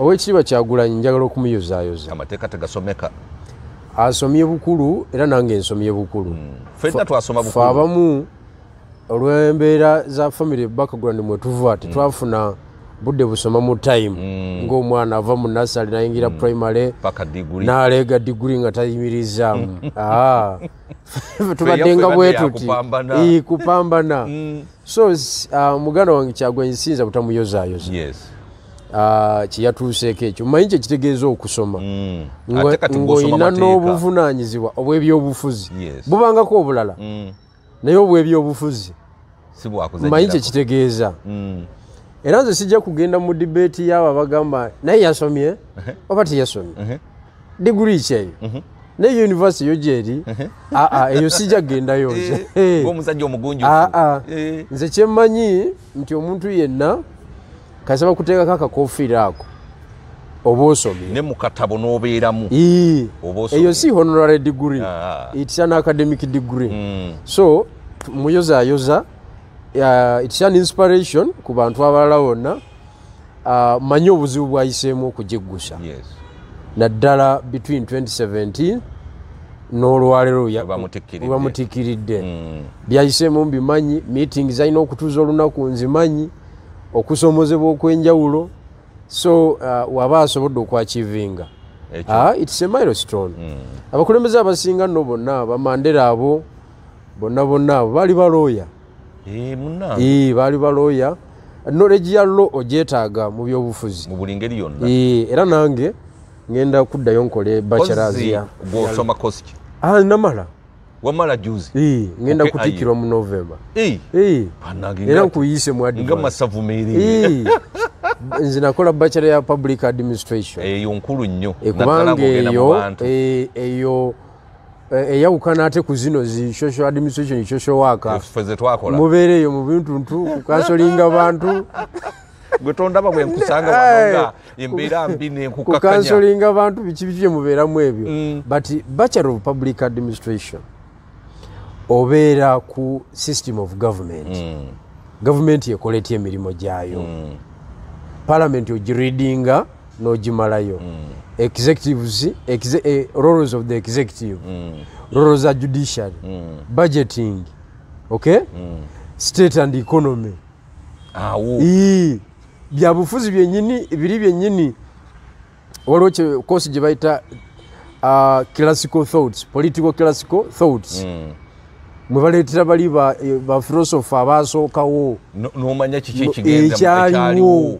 owekitiibwa kyagulanyi njagala okumuyozayoza amateeka tegasomeka asomye bukulu era nange ensomye bukulu hmm. fe abamu olwembeera za famiry bakagrand mwetuva tetwafuna hmm. budde busoma mu time hmm. ngaomwana ava mu nasale nayingira primary naleega digri nga tayimirizamu ah. tubaddenga bwetutikupambana so ah, muganda wange kyagwa nsinza butamuyozayoza Ah, kiyatuseeko ekyo manyi kyekitegeeza okusoma mm. ng'olina n'obuvunanyizibwa obwebyobufuzi bubangako obulala mm. naye obwebyobufuzi manyi kyekitegeeza mm. era nze sijja kugenda mu dibeeti yaabo abagamba naye yasomye oba teyasomye diguri kyeyo naye yunivasity yogyeri aa ah, ah, eyo sijja kgendayo eh, eh. nze nze kyemmanyi nti omuntu yenna kasaba kuteekako akakofiira ako oba osomyemukatabo nobeeramu eyo si honorary degree ah. ah. itsa n academic degree mm. so muyozayoza uh, itsa n inspiration ku bantu abalala wonna uh, manye obuzibu bwayiseemu okujiggusa yes. naddala between 2017 n'olwaliro bamutikiridde byayiseemu mbimanyi meeting zalina okutuuza olunaku nzimanyi okusomozebwa okwenjawulo so uh, waba asobodde okwachivinga uh, ah, its a milestone mm. abakulembeze abasinga no bonna bamandera abo bonna bonna abo bali baloya eh, e, eh, e, bali baloya knowlege ya law ogyetaaga mu byobufuzi e, era nange ngenda kuddayo nkole bacharazia ah, namala wamala juzi ee ngenda okay, kutikirwa mu november ee era nkuyise muadvisor nze nakola bachelor ya public administration eh, eyo nkulu nnyo eh, kubanga eyo eh, eyo eyawukana ate ku zino zi social administration social waka mubeereeyo mu bintuntu kukansolinga bantu gwetondaba bwenkusanga embeera mbi nenkukakanya kukansolinga bantu biki bibye mubeeramu ebyo mm. but bachelor of public administration obeera ku system of government mm. gavument ekola etya emirimu gyayo mm. palament ogiridinga nogimalayo mm. executives exe, eh, roles of the executive mm. roles a judiciary mm. budgeting ok mm. state and economy byabufuzi byenyini biri byenyini waliwo kosi gyebaita uh, classical thoughts political classical thoughts mm. mwebaleetera bali bafilosofe eh, abasookawo nomanya kikiekyaliwo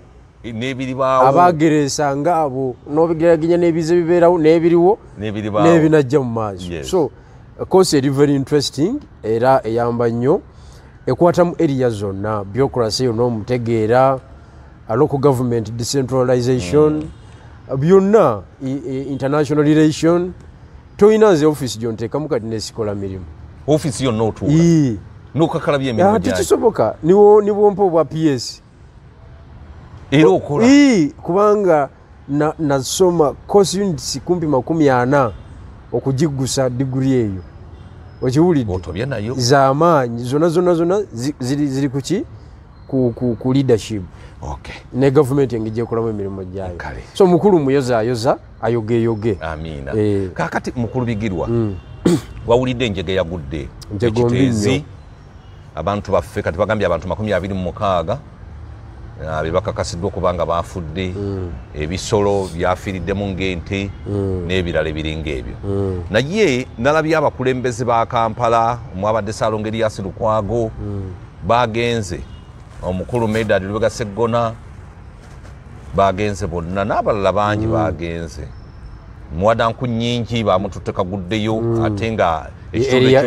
abagereesa ngaabo nobigeraganya nebiza ebibeerawo nebiriwo nebinajja mu maaso so course eri very interesting era eyamba nnyo ekwatamu eriya zonna byokurasi yona omutegeera local government decentralization mm. byonna international relation toyina nze offisi gyonteekamu kati nesikola mirimu office yo notu ee nuka karabye mirimo yaje kicisoboka niwo niwo mpo bwa ps ero kula ee kubanga na nasoma course yindi sikumbi makumi ana okujigusa degree eyo okiwulidde zamaanyi zona zona zona ziri, ziri kuki ku, ku, ku leadership okay. ne gavumenti yange jekolamu emirimu gyayo so mukulu muyozayoza ayogeyoge amina e. kakati mukulu bigirwa mm. wawulidde enjege yagudde ekiteezi abantu baffe kati bagambye abantu 26 bebakakasiddwa okubanga bafudde mm. ebisolo byafiriddemu ngaente mm. n'ebirala ebiringa ebyo mm. naye nalabye abakulembeze ba kampala omwabadde salonga eriyasi lukwago bagenze omukulu medad lubegaseggona bagenze bonna n'abalala bangi bagenze mm. muwadanku nyingi bamututeka guddeyo mm. ate nga eria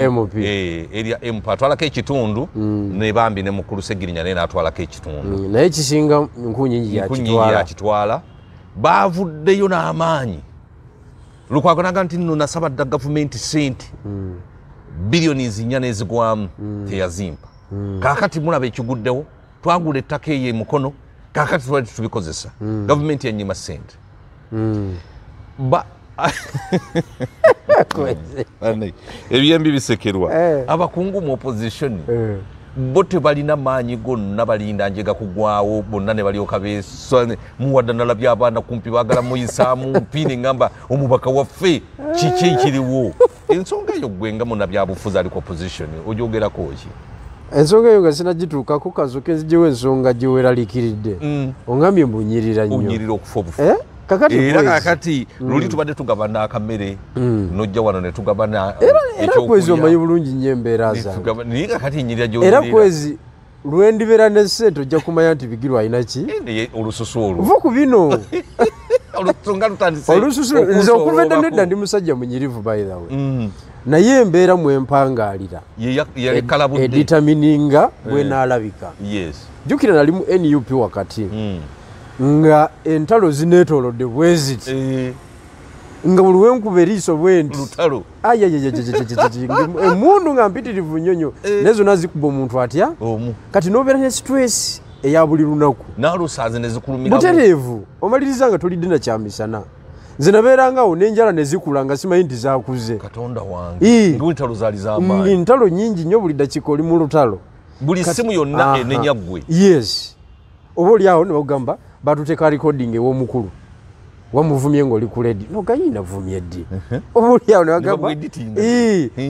e, mp atwalako ekitundu mm. nebambi nemukulu segirinya mm. naye natwalako ekitundunaye mm. kisinga nkunyingi yakitwala bavuddeyo n'amaanyi lukwago naga nti no nasaba dda gavumenti sente mm. biliyoni zinya nezigwamu mm. teyazimpa mm. kakati mulaba ekiguddewo twagula ettaka eyo emukono kakati twali tetubikozesa mm. gavumenti yanyuma sente mm. Bah. Kwezi. Ebyembi bisekerwa. Eh. Abakungu mu opposition. Eh. Bo tebalina maanyi gonna balinda nje gakugwawo bonna ne balyoka beeswane muwaddanala byabaana kumpi baagala muyisaamu mpi ne ŋŋamba omubaka waffe kiki ekiriwo eh. ensonga eyo gwe nga munabyabufuzi ali ku opposition ogyogerako ki ensonga eyo nga sinagituukako kazokezigiwo ensonga giweraliikiridde mm. oŋŋambye mbunyirira nnyo okufa obufu era kakati mm. luli tubadde tugabana akamere mm. nojja wano netugabanaeraezomanyi um, bulungi nyo embeerazaera kwezi lwendibeera nesente ojja kumanya nti bigirwa ayinaki eh, olususu olwo ku bino nze okuva edda nedda ndi musajja munyirivu bayirawe mm. naye embeera mwempangalira editamininga bwenalabika eh. jukira nali mu nup wakati nga entalo zineetolodde bweziti eh. nga buli wenkuba eriiso bwenti emundu nga mpitirivu nyonyo naye zona zikuba omuntu atya kati nobeera ne sitresi eya buli lunaku butereevu omaliriza nga tolidde nakyamisana nze naberangaawo nenjala nezikula nga simanyi nti zakuze entalo nyingi nnyo buli dakiika oli mu lutalo buli simu yonna enenyaggwe yes oba oliawo nebagamba batuteka recording ewomukulu wamuvumye ngaoli kuledi nogayinavumye ddi obulyawo newagamba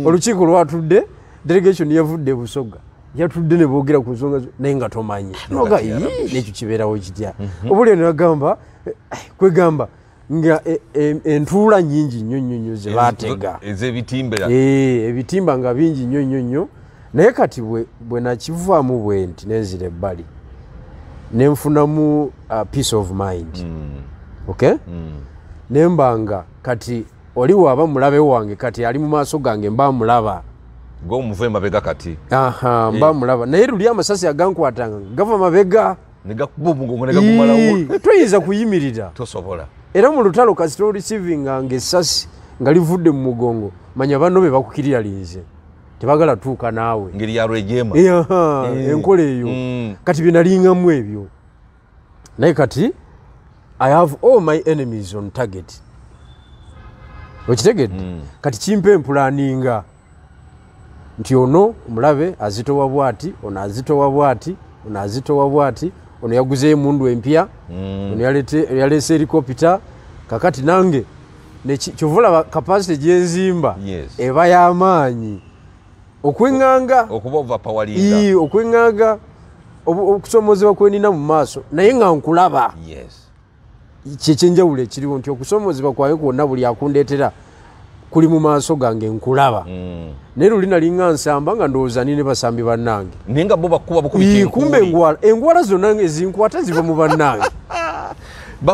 olukiiko lwatudde delegation yavudde busoga yatudde nebogera ku nsonga naye nga tomanyi ah, nogayi nekyo kibeerawo kitya mhm. obulyawo newagamba eh, kwegamba nga e, e, entuula nyingi nnyo nnyo nnyo zebatega ebitimba nga bingi nnyo nnyo nnyo naye kati bwenakivaamu bwenti nenzira ebbali nenfunamu uh, peace of mind mm. ok mm. nembanga kati oli waba mulabe wange kati ali mumaaso gange mba mulaba gomuva emabega kati aha eh. mba yeah. mulaba naye luli amasasi agankwatanga gava mabega tuyinza kuyimirira tosobola era mu lutalo kasitoreceivinga nga essasi nga livudde mu mugongo manya banno be bakukirira linze tebagala tuuka naawe ngeri yarejema eh. enkola eyo mm. kati binalingamu ebyo naye kati i have all my enemies on target okitegedde mm. kati kimpa empulaninga nti ono omulabe azitowa bwati ono azitowa bwati ono azitowa bwati ono yaguze emundu empya mm. ono yalese erikopita kakati nange kyovulaba kapasite gyenzimba eba y'amaanyi okweŋŋanga okuba ova pawalinga okweŋŋanga okusomozebwa kwenina mu maaso naye nga nkulaba kyekyenjawulo ekiriwo nti okusomozebwa kwawe kwonna buli akundeetera kuli mu maaso gange nkulaba mm. naye luli nali nga nsamba nga ndowooza nine basambi bannange naye nga bo bakuba kumbe engwala engwala zonna ezinkwata ziva mu bannange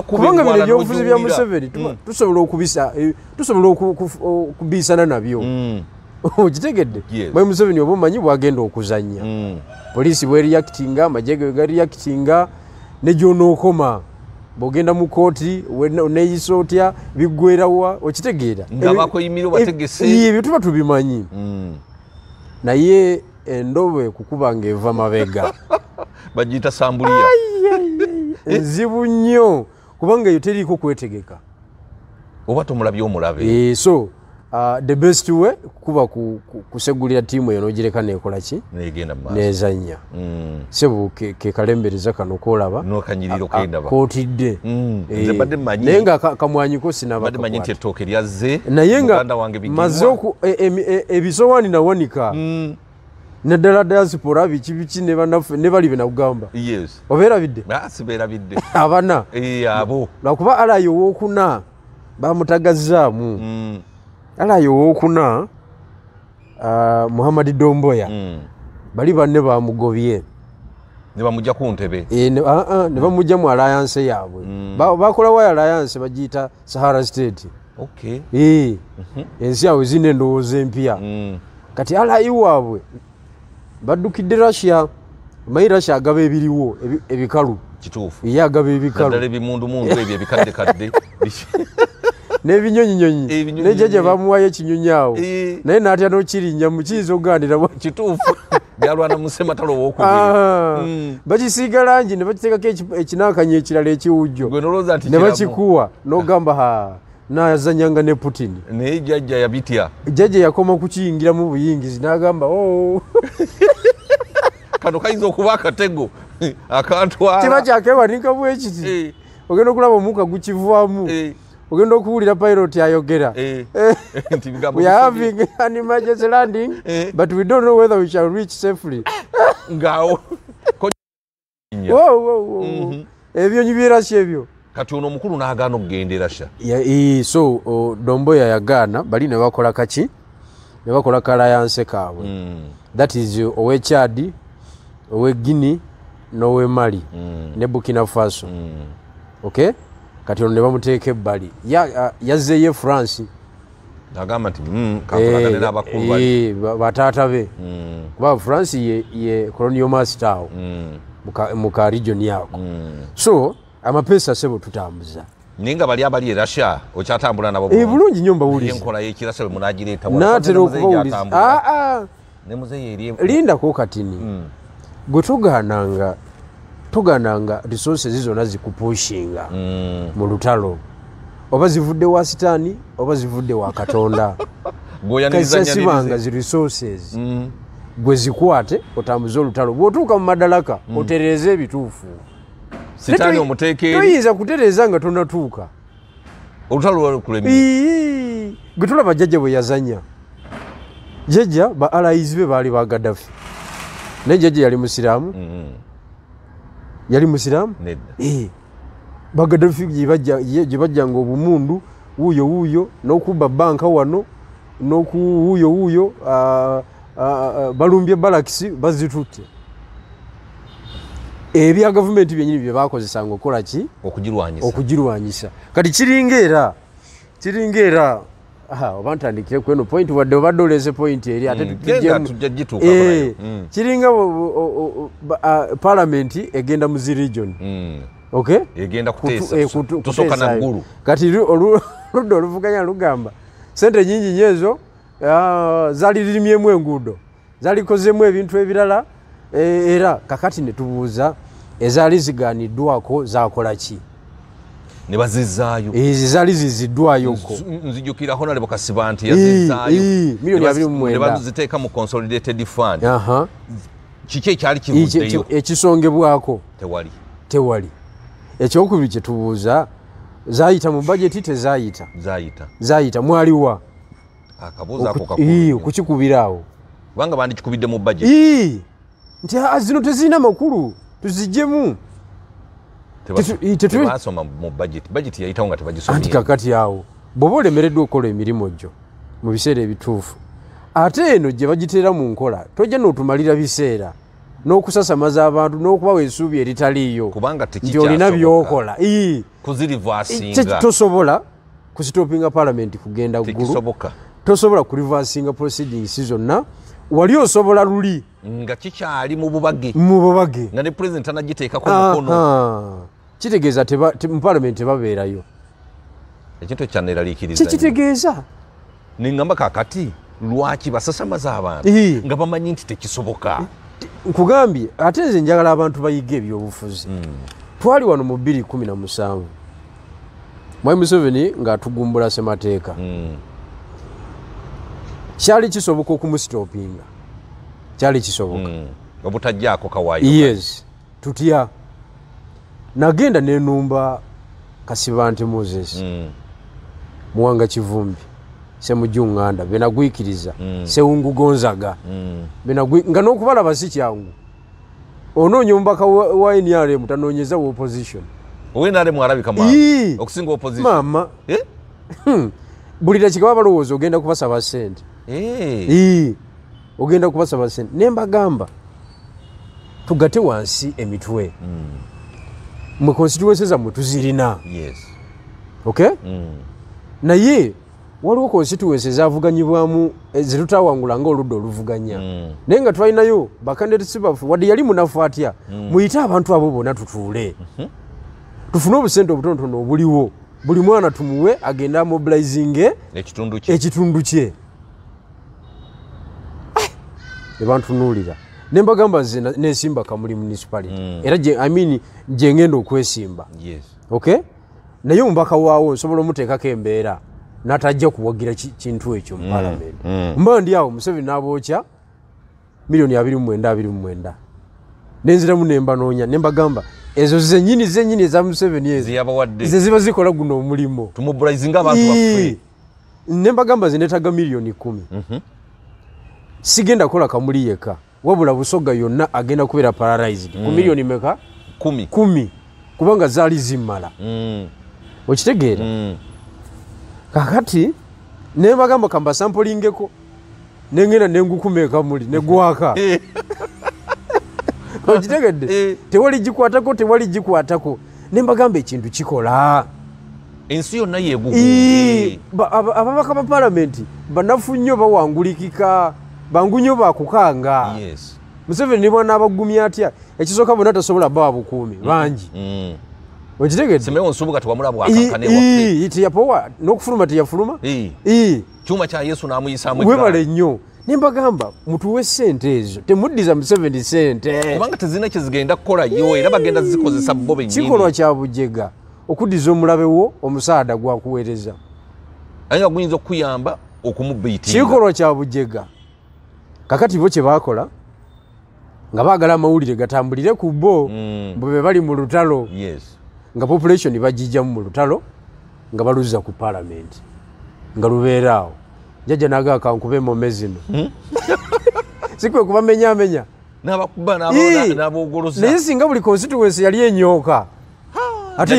kubanga bino ebyobufuzi bya museveni mm. tusobola eh, okubiisana nabyo mm. okitegedde mwe museveni oba omanyi bwagenda okuzanya mm. poliisi bwereactinga amaje ge bwegareactinga negyonaokoma bwogenda mu kooti neyisa otya biggwerawa okitegeera ebyo tuba tubimanyi mm. naye endobe kukuba ngaeva mabega bagiyita sambulia eh? enzibu nnyo kubanga eyo teriiko kwetegeka oba tomulabye omulabe eh, so Uh, the best way kuba kusegulira tiimu eyo nogireka nekolaki nezanya mm. sebu kekalembereza kano kolaba kotidde mm. eh, naye nga kamwanyiko sinabanaye nga e, e, e, ebisowani nawanika mm. nadala diaspora biki biki nebali benakugamba oberabidde ah, abana eh, lwakuba alayo wokuna bamutagazaamu alayo owokuna muhamad domboya hmm. bali banne bamugobye nebamujjamu e, alayanse yabwe hmm. bakola wayo alayanse bagiyita sahara state e, mhm. ensi awe zina endowooza empya hmm. kati alayi waabwe baddukidde russia omanyi russia agaba ebiriwo ebikalu kituufu ye agaba ebikalu ebimundumundu ebyo ebikaddekadde n'ebinyonyi nyonyi nejjajja bamuwayo kinyonyi awo e. naye natya nokirinya mukiyinza okugandirawakitufu byalwana musematalo owok mm. bakisiiga langi ne bakiteekako ekinankanyi ekirala ekiwujjo ne bakikuwa nogamba ha nazanyanga ne putini naye jjajja yabitya jjajja yakoma kukiyingiramu buyingizi n'agamba o oh. kano kayinza okuba akatego akantwala tebakyakewanika bwekiti e. ogenda okulaba omuka gukivaamu e. ogenda okuwulira pilot ayogera eh. eh. weaehaving an emergency landing eh. but we don't know whether we shall reach safely mhm. ebyonyi byerasya ebyo kati ono omukulu n'agaana okugenda erasya so domboya yagaana bali ne bakola kaki ne bakola kalayanse kaabwe mm. that is owechadi owe guinea n'owemali mm. ne bukina faso mm. okay kati ono nebamuteeka ebbali yazzeyo efrance agamba nti hmm, eh, eh, bataata be hmm. kuba france ye colonial master awo hmm. mu ka region yako so amapeesa sebwe tutambuza naye nga bali abali e russia okyatambula nabo eh, bulungi nyo mbawulizenkola yekira sebe munagireeta natera okubawuliza linda ko katini gwe tugaananga tugana nga resources zona zikupushinga mm. mu mm. lutalo oba zivudde wa sitaani oba zivudde wa katonda kasasibanga zi resources mm. gwe zikwate otambuze olutalo bwotuuka mu madalaka mm. otereeze ebituufu toyinza kutereeza nga tonatuuka gwetulaba jjajja bwe yazanya jjajja ba alaizi be baali bagadafe naye jjajja yali musiraamu mm -hmm. yali musiramu eh. bagadafi gyebajja nga obumundu wuuyo wuuyo n'okuba banka wano nokuwuuyo wuuyo balumbye balakisi bazitutte ebya gavumenti byenyini byebakozesanga okukolaki okugirwanyisa kati kiringa era kiringa era Ah, oba ntandikire kweno point wadde obadde oleze point eri ate hmm, tujjagituka kiringa palamenti egenda mu ziregion hmm. okkutusokanagulu eh, kati oludda oluvuganya lugamba sente nyingi nyo ezo ah, zalirimyemu enguudo zalikozemu ebintu ebirala eh, era kakati netubuuza ezaali ziganiddwako zakola ki ne bazizaayo eh, zaali ziziddwayoko nzijukiraho nalebukasi bant yazizaayoneziteeka mu consolidated fund kiki ekyali kibuddeyo ekisongebwako tewali tewali ekyokubiri kyetubuuza zaayita mu bageti tezaayita zaayita zaayita mwaliwa kukikubiraawo kubanga bandikikubidde mu bageti nti ah, zino tezirina makulu tuzijjemu tebasoma eh, mu bajeti bajeti yayitawo nga tebagisomanti kakati awo bweoba olemereddwa okukola emirimu gyo mu biseera ebituufu ate eno gye bagiteera mu nkola tojja n'otumalira biseera n'okusasamaza abantu n'okubawa ensuubi eritaliiyo nti olina byokola eh, tosobola kusitopinga paalamenti kugenda ggulu tosobola kurivasinga proceedings zonna wali osobola luli nga kikyali mu bubage mu bubage nga ne purezidenti anagiteekako mukono kitegeeza mu palamenti tebabeerayo ekintu kyaneeralikirizakitegeeza neŋgamba kakati lwaki basasamaza abantu nga bamanyi nti tekisoboka nkugambye ate nze njagala abantu bayiga ebyobufuzi hmm. twali wano mu 217 mwai museveni ng'atugumbula semateeka hmm. kyali kisoboka okumusitopinga kyali kisoboka obutajjaako hmm. kawayo yes tutya nagenda nenumba kasibante moses mm. muwanga kivumbi semujunganda benagwikiriza mm. seungugonzaga mm. Benagwi... nga nokubalaba si kyangu ononya omubaka wa nrm tanonyeza woposition mama eh? hmm. bulira kikaba balowooza ogenda kubasaba sente eh. ogenda kubasaba sente nembagamba tugate wansi emitwe mm mwe constituence zammwe tuzirina ok mm. naye waliwo constituence ezavuganyibwamu eh, zitutawangula nga oludda oluvuganya mm. naye nga twalinayo bacandidatesi baffe wadde yali munafu atya mm. muyite abantu abo bonna tutuule mhm. tufune obusente obutonotono obuliwo buli mwana tumuwe agende amobilizing ekitundu kye ebantunuulira nembagamba nze nesimba kamuli municipality mm. era je, I mean, jengenda okwesimba yes. okay? naye omubaka waawo nsobola omuteekako embeera natajja kuwagira kintu ekyo mu mm. palamenti mm. mba ndi awo museveni n'abookya miliyoni 29 nenziramu nembanoonya nembagamba ezo zenyini zenyini eza museveni ezoze ziba zikola guno omulimo nembagamba zinetaga miliyoni 1 mm -hmm. sigenda kukola kamuli yeka mm wabula busoga yonna agenda kubeera paralyzed ku mm. milliyoni meka kumi kubanga zaali zimmala mm. okitegeera mm. kakati nebagamba kambasampolingeko negenda nengukumeka muli negwaka eh. okitegedde eh. tewali gikwatako tewali gikwatako nembagamba ekintu kikola ensi yonna yeguababaka ba palamenti banafu nnyo bawangulikika bangunyo bakukanga yes. museveni bona abagumya atya ekisooka bona tasobola bawa bukumi mm. bangi mm okitegeeteyapowa nokufuluma teyafuluma kyuma kya yesu namuyisamwebale nnyo nembagamba mutuwe sente ezo temuddiza mu 7 sente kubanga tezirina kyezigenda kukolayo era bagenda zikozesa bobekikolwa kyabujega okuddiza omulabe wo omusaada gwakuweereza ayenga guyinza okukuyamba okumubitkikolwa kyabujega kakati bo kyebakola nga baagala amawulire gatambulire ku bo mbwe mm. bebali mu lutalo nga population bagijjamu mu lutalo nga baluza ku paalamenti nga lubeera awo jjajja naga kankube emome zino hmm? sikwe kubamenyamenya naye singa buli constituensi yali enyooka ate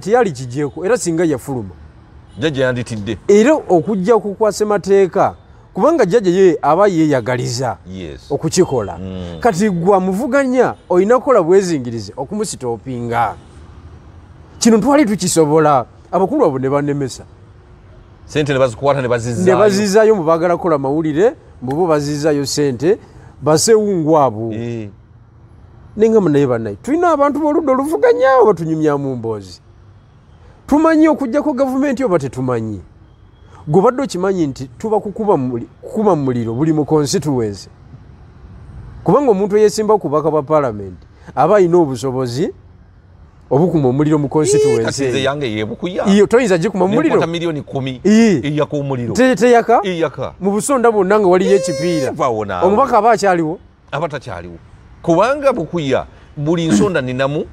tiyali kijeko era singa yafuluma jjajja yanditidde era okujja kukwa semateeka kubanga jjajja ye aba yeeyagaliza yes. okukikola mm. kati gwa muvuganya olina kukola bwezingirize okumusitoopinga kino twali tukisobola abakulu abo ne banemesa sente nebazikwata nebazizayo mubagala kukola mawulire mubo bazizayo sente basewungw abo e. nengamu naye banaye tulina abantu boludda oluvuganya obatunyumyamu mboozi tumanyi okugjako gavumenti oba tetumanyi gwebadde okimanyi nti tuba kukuba muliro buli mu constituency kubanga omuntu eyesimba kubaka bwa paalamenti aba ayina obusobozi obukuma omuliro mu constituencytoyinza gikuma muliroteyaka mu busonda bwonna nga waliyo ekipiira omubaka aba akyaliwo abatakyaliwo kubanga bukuya buli nsonda ninamu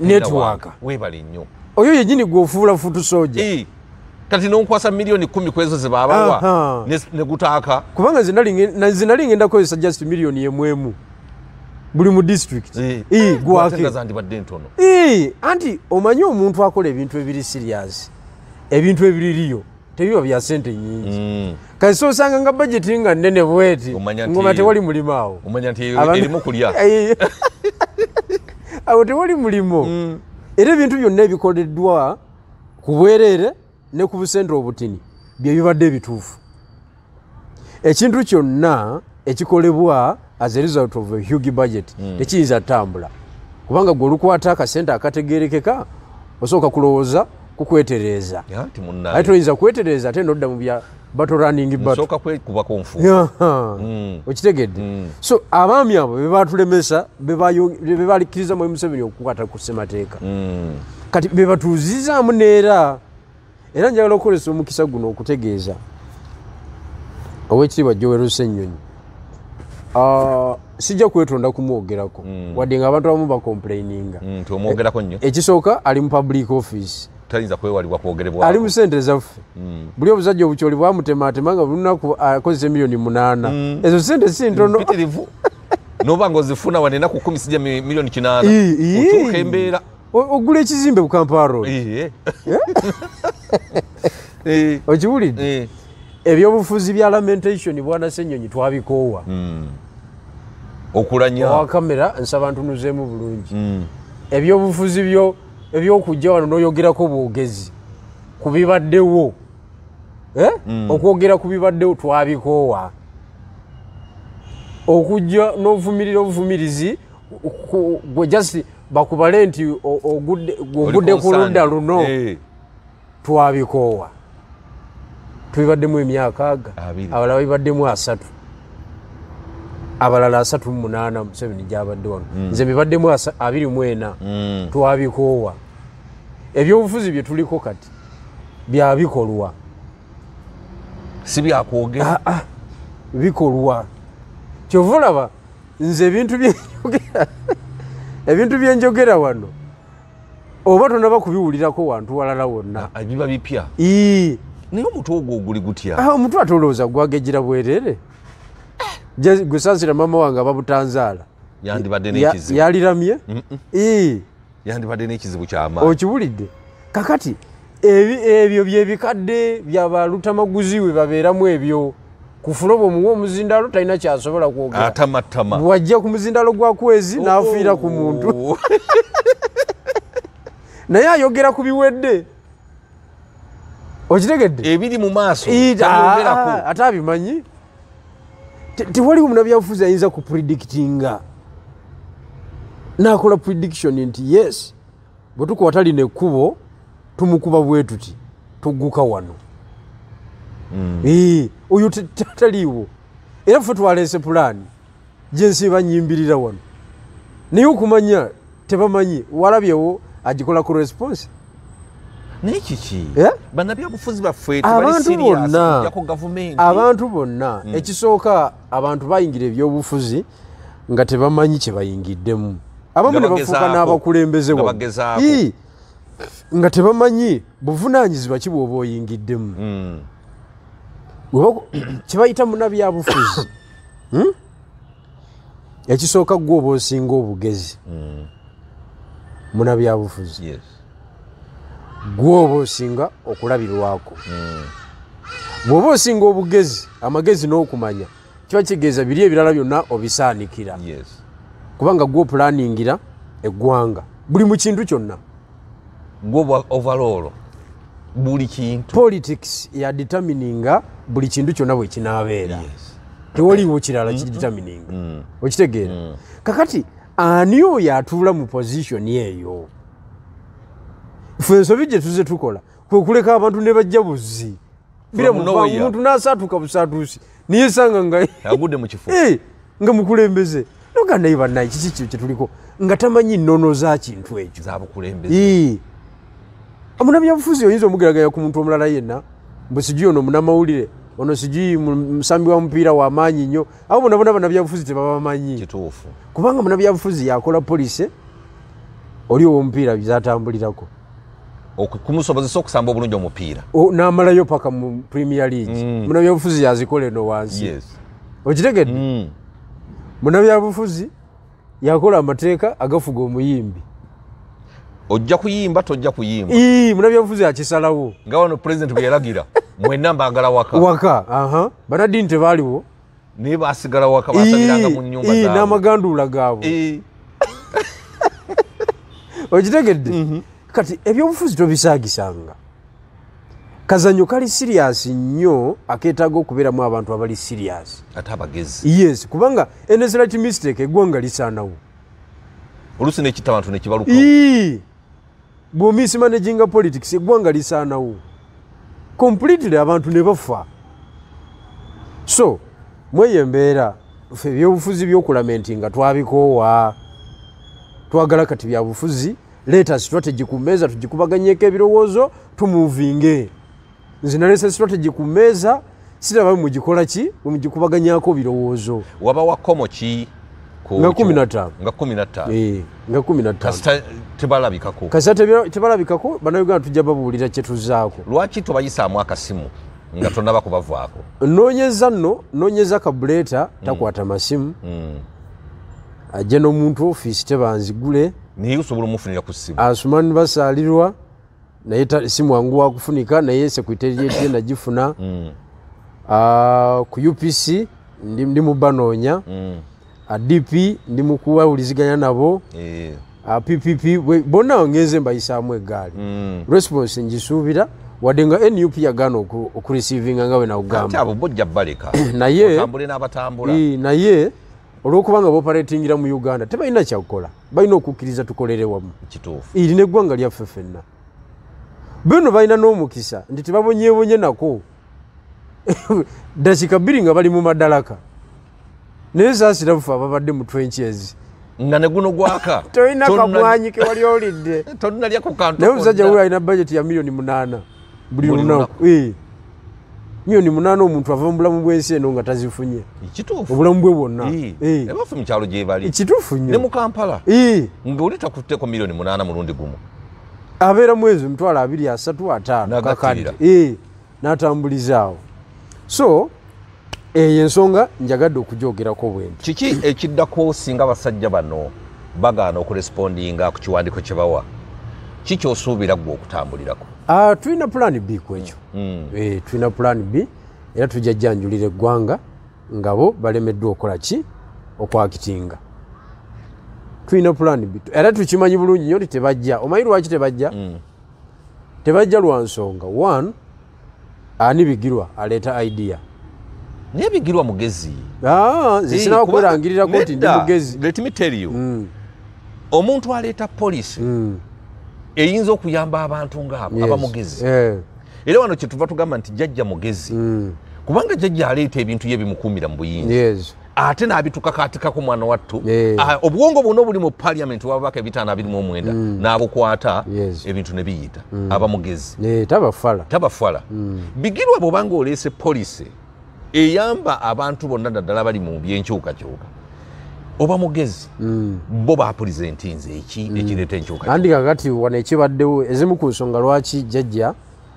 netwaka webale nnyo oyo yenyini gweofuula futusoja kati nonkwasa miliyoni kumi kwezo zebabawa negutaka kubanga zinali ngenda kozesa just miliyoni emuemu buli mu disitulikiti eh. ii gwakebadde ntono ii anti omanyi omuntu akola ebintu ebiri serias ebintu ebiririyo tebiba bya sente nyingi hmm. kati soosanga nga bageti nga nnene bweti ngoma tewali mulimu awo awo tewali mulimu hmm. era ebintu byonna ebikoleddwa ku bwereere ne ku busente obutini byebibadde ebituufu ekintu kyonna ekikolebwa as a result of a hugi budget hmm. tekiyinza mm. ttambula kubanga gwe olukwata akasente akategerekeka osooka kulowooza kukwetereeza yeah, aye toyinza kwetereeza ate nodda mu bya batoraning hmm. okitegedde hmm. so abaami abo bebatulemesa bebalikiriza mu museveni okukwata ku ssemateeka mm. kati bebatuuzizaamu neera era njagala okukolesa omukisa guno okutegeeza owekitiibwa gyoweruse ennyonyi ah, sijja kwetonda kumwogerako hmm. wadde nga abantu abamu bakomplaininga hmm, e, ekisooka ali mu public office ali mu sente zaffe hmm. buli obusajja obukyoli bwamutematema nga bulinaku ah, akozesa emiliyoni munana ezo sente si ntono noba nga ozifuna wanenaku kumi sijja miliyoni kinana otuuka embeera ogula ekizimbe bukampaaro eh? eh. okiwulidde eh. ebyobufuzi bya lamentation bwana senyonyi twabikoowa hmm. okulanyawakamera nsaba ntunuzeemu bulungi hmm. ebyobufuzi ebyokujja wano noyogerako bwogezi kubibaddewo hmm. okwogera ku bibaddewo twabikoowa okujja n'ovumirira obuvumirizi gwe just bakubale nti ogudde kulunda luno twabikoowa tubibaddemu emyaka aga abalala bibaddemu asatu abalala asatu munaana museveni gyabadde wano mm. nze bibaddemu abiri mwena mm. twabikoowa ebyobufuzi bye tuliko kati byabikolwa si byakwogera ah, ah, bikolwa kyova olaba nze ebintu byenyogera ebintu byenjogera wano oba tona bakubiwulirako wantu walala wonnabiba bipya naye omutwe ogwo oguli gutya omutwe ate olowooza gwagejera bwerere gwesansira mama wange ababutanzaala yandibaddeyaliramye yandibadde n'ekizibu kyama okiwulidde kakati ebyo byebikadde byabalutamaguzi we babeeramu ebyo kufuloba omuwa omuzindalo talina kyasobola kwogeratamatama wajja ku muzindalo gwa kwezi oh. n'afiira ku muntu naye ayogera ku biwedde okitegedde ebiri mu maaso ate abimanyi tewaliwo munabyabufuzi ayinza ku puridictinga nakola puridiction nti yes bwe tukuba tali nekkubo tumukuba bwe tuti tugguka wano oyo mm. taliiwo era ffe twalese pulaani gyensi banyimbirira wano naye okumanya tebamanyi walabyewo agikola ku response naye kiki eh? banabyabufuzi baffeabantu bonna abantu bonna mm. ekisooka abantu bayingira ebyobufuzi nga tebamanyi kyebayingiddemu abamu ne bafuuka n'abakulembezewa nga tebamanyi buvunaanyizibwa kibwa oba oyingiddemu mm. kyebayita munabyabufuzi hmm? ekisooka gwe oba osinga obugezi munabyabufuzi gwe oba osinga okulabirwako hmm. bweoba osinga obugezi amagezi n'okumanya kiba kitegeeza biri ebirala byonna obisaanikira kubanga gwe opulaningira eggwanga buli mu kintu kyonna gwe ova overall buli kintu politics yaditamininga buli kintu kyonna bwe kinaabeera tewaliwo kirala mm-hmm. kidetermining mm-hmm. okitegeera mm-hmm. kakati ani oyo atuula mu positioni eyo fe ensobi gye tuze tukola kwekuleka abantu ne bajja buzi biramuntu nasaatuuka busaatuusi niyesanga eh, nga mukulembeze nogandayo banaye kiki kyo kyetuliko nga tamanyi nnono za kintu ekyo eh. munabyabufuzi oyinza omugeragaya ku muntu omulala yenna sijui ono munamawulire ono sijui musambi wa mupiira wamaanyi nnyo abo bonabona banabyabufuzi tebaba manyi kubanga munabyabufuzi yakola polisi oli owomupiira byatambulirako kumusobozesa okusamba obulungi omupiira namalayo paka mu premier league mm. munabyabufuzi yazikola eno wansi yes. okitegedde mm. munabyabufuzi yakola amateeka agafuga omuyimbi ojja kuyimba tojja kuyimba munabyanfuzi akisalawo nga wano purezidenti bwe yalagira mwenna mbagala waka waka banadini tebaaliwo naye basigala waka basaliranga mu nyumba n'amagandula gaabwe okitegedde mhm. kati ebyobufuzi tobisaagisanga kazanyo kali siriyasi nnyo akeetaaga okubeeramu abantu abali siriyasi ate abagezi yes kubanga enesrit mistake eggwanga lisaanawo olusi nekitta abantu nekibalukao bwomisi managinga politics eggwanga lisaanawo completely abantu ne bafa so mweyo embeera fe ebyobufuzi byokulamenti nga twabikoowa twagala kati byabufuzi leeta sitrategi ku mmeeza tugikubaganyeko ebirowoozo tumuvinge nze nalesa sitrategi ku mmeeza siraba mugikola ki mugikubaganyako birowoozo waba wakomo ki tebalabikako banauganda tuja babuulira kyetuzaako lwaki tobayisaamu akasimu nga tonaba kubavaako nonyeza nno nonyeza kabuleeta mm. takwata masimu mm. ajje nomuntu ofiisi tebanzigule asumani basaalirwa naye simwangu wakufunika naye sekuiteriyetye nagifuna mm. ku upc ndimubanoonya mm. DP ndi mukuwa uliziganya nabo eh yeah. PPP bona ongeze mbayisamwe gali mm. response njisubira wadenga NUP ya gano ku, ku receiving ngawe na ugamba tabo bojja balika na ye tambule na batambula ee, na ye olokubanga bo parating mu Uganda tiba ina cha okola baino kukiriza tukolere wa kitofu ili ne gwanga lya fefena bino baina no mukisa ndi tibabo nyebo nako dasika biringa bali mu madalaka naye saasirabufe ababadde mu twenkyezi nga ne guno gwaka tolina kagwanyi kewali olidde naye omusajja wuyo alina bajeti ya miliyoni munaana buli lunaku eh. miliyoni munaana omuntu ava mu bulamu bw'ensi eno nga tazifunye obulamu bwe bwonnaekituufu eh. eh. nnyo abeera mwezi omutwalo abiri asatu ataano kakadde natambulizaawo so eyo ensonga njagadde okujogerako bwenti kiki ekiddako singa abasajja bano bagaana okuresponding ku kiwandiiko kyebawa kikyosuubira gwe okutambulirako ah, tulina pulaani b kwekyo hmm. eh, tulina pulaani b era tujajjanjulira eggwanga ngabo balemeddwa okola ki okwakitinga tulina pulaani b era tukimanyi bulungi nyo nti tebajja omanyi lwaki tebajja hmm. tebajja lwa nsonga one ani bigirwa aleeta idea nebigirwa mugezi ah, zisina okwerangirirako nti ndi mugezi let me tell you hmm. omuntu aleeta polisi hmm. eyinza okuyamba abantu ngaabo abamugezi era wano kyetuva tugamba nti jajja mugezi hmm. kubanga jajja aleeta ebintu yebimukumira mu buyinza ate naabitukakatikako mwana wattu ah, obuwongo bwona obuli mu paliament wababaka ebitaano abirimu omwenda n'abukwata ebintu ne biyita abamugezi tabafala bigirwa bwobanga olese polisi eyamba abantu bonna daddala bali mu byenkyukakyuka oba mugezi hmm. bo bapurizentinze eki hmm. ekireeta enkyuka andika kati wano ekibaddewo ezimu ku nsonga lwaki jjajja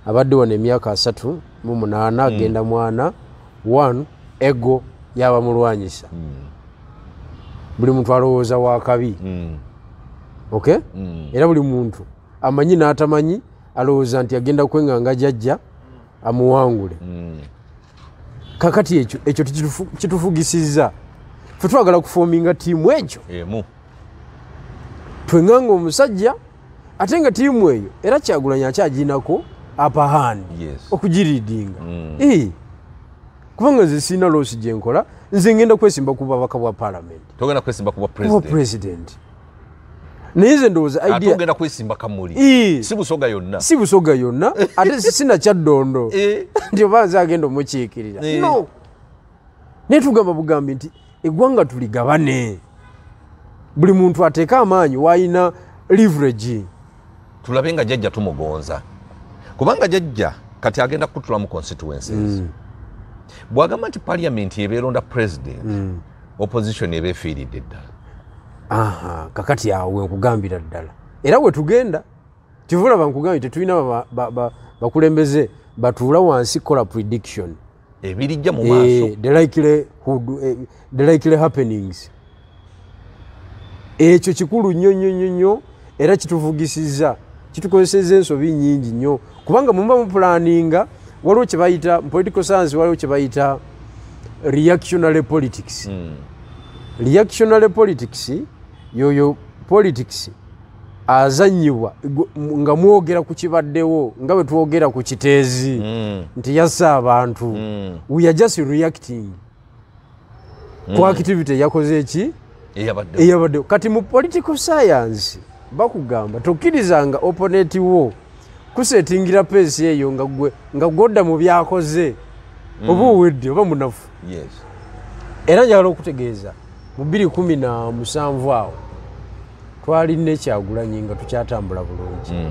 abadde wano emyaka asatu mu munaana hmm. agenda mwana one ego yabamulwanyisa buli muntu alowooza wa kabi ok era buli muntu amanyi n'atamanyi alowooza nti agenda kwenganga jjajja amuwangule kakati ekyo ekyo tekitufugisiza fe twagala kufominga tiimu ekyo twenganga omusajja ate nga tiimu eyo era kyagulanya akyaginako apahandi okugiridinga mm. kubanga nze siina loosi gyenkola nze ngenda kwesimba kubabaka bwa palamenti bwa purezidenti naye ndowooza idiaogenda kwesimba kamuli sibusoga yonna sibusoga yonna ate sinakyaddondo nti oba nze agenda omukiikirira no naye tugamba bugambi nti eggwanga tuligabane buli muntu ateeke amaanyi waayina livrage tulabe nga jajja tumugonza kubanga jajja kati agenda kukutula mu constituences mm. bwagamba nti paliament ebeeronda president mm. opposition eba efiiridde eddala aha kakati awo wenkugambira ddala era wetugenda kivula bankugambi tetulina bakulembeze batuula wansi kola prediction ebirijja mumaasothe eh, likely eh, happenings ekyo kikulu nnyo nnyo nnyo nnyo era kituvugisiza kitukozeseza ensobi nyingi nnyo kubanga mumba mupulaninga waliwo kyebayita political science waliwo kyebayita reactionary politics hmm. reactionary politics mm. yoyo politics azanyibwa nga mwogera ku kibaddewo nga bwe twogera ku kiteezi hmm. nti yassa abantu hmm. weare just reacting hmm. ku activity eyakoze eki eyabaddewo kati mu political science bakugamba tokkirizanga oponeti wo kusetingira pesi eyo nga gwodda mu byakoze oba oweddi oba munafu era njagala okutegeeza mu 217 awo twalina ekyagulanyi nga tukyatambula bulungi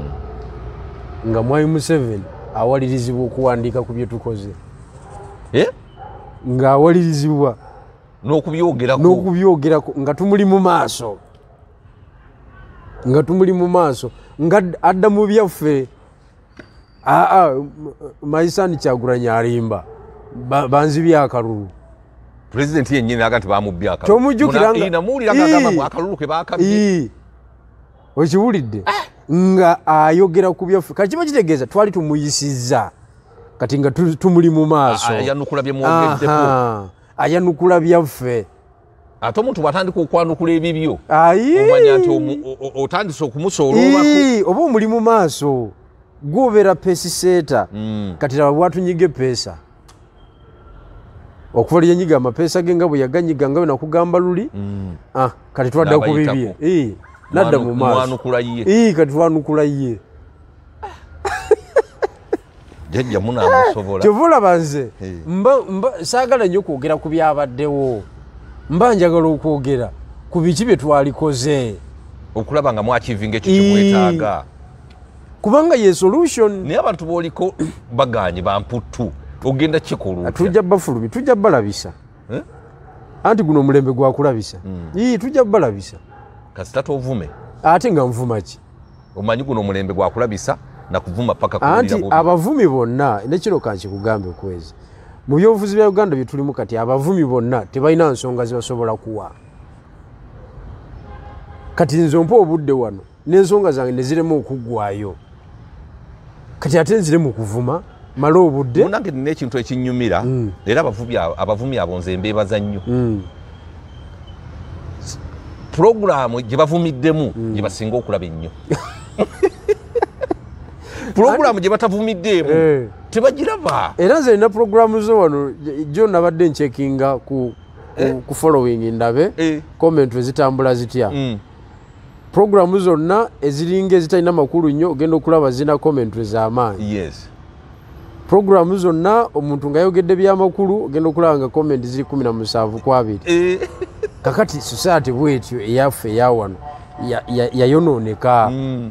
nga mwami museveni awalirizibwa okuwandiika ku byetukoze hmm. eh? nga awalirizibwa n'okubyogerako nga tumuli mu maaso nga tumuli mu maaso nga adda mu byaffe aa ah, ah, maisani kyagulanyi alimba banzibya akalulu tomujukiranga okiwulidde ah. nga ayogera ku byaffe kati kiba kitegeeza twali tumuyisizza kati nga tumuli mu maaso ayanukula byaffe ate omuntu bwatandika okwanukula ebibyo omanya nti otandise okumusoolaolwako oba omuli mu maaso gobeera pesi seeta hmm. kati laba bwatunyiga epeesa okuva lyanyiga amapeesa ge nga bwe yaganyiga nga bwenakugamba luli hmm. ah, kati twadda ku bibye nadda mu maasokatwanukula ye jajja munamusobola kyovulaba nze saagala nyo kwogera ku byabaddewo mba njagala okwogera ku biki bye twalikoze okulaba nga mwakivinga ekyo kyemwetaaga kubanga ye solution naye abantu booliko baganye bamputtu ogenda kikolwa tujja bafulumi tujja balabisa anti guno omulembe gwakulabisa hmm. tujja balabisa kasita tovume ate nga nvuma ki omanyi guno omulembe gwakulabisa nakuvuma pakaanti abavumi bonna nekino kankikugambe kwezi mu byobufuzi bya uganda byetulimu kati abavumi bonna tebalina nsonga zibasobola kuwa kati nze mpa obudde wano nensonga zange nezirema okuggwayo kati ate nziremu okuvuma mala obuddenange nina ekintu ekinyumira mm. era abavumi abo nze mbeebaza nnyo mm. purogulaamu gyebavumiddemu hmm. gyebasinga okulaba ennyo purogulaamu gyebatavumiddeemu eh. tebagiraba era nze nina purogulaamu zo wano jo nabadde nkyekinga eh. ku following ndabe kommenti eh. ezitambula zitya hmm. purogulaamu zonna eziringa ezitalina makulu nnyo ogenda okulaba zirina kommenti ez'amaanyi purogulaamu zonna omuntu nga yogedde byamakulu ogenda okulaba nga kommenti ziri 17 kw2 kakati society bwetyo eyaffe eyawano yayononeka mm.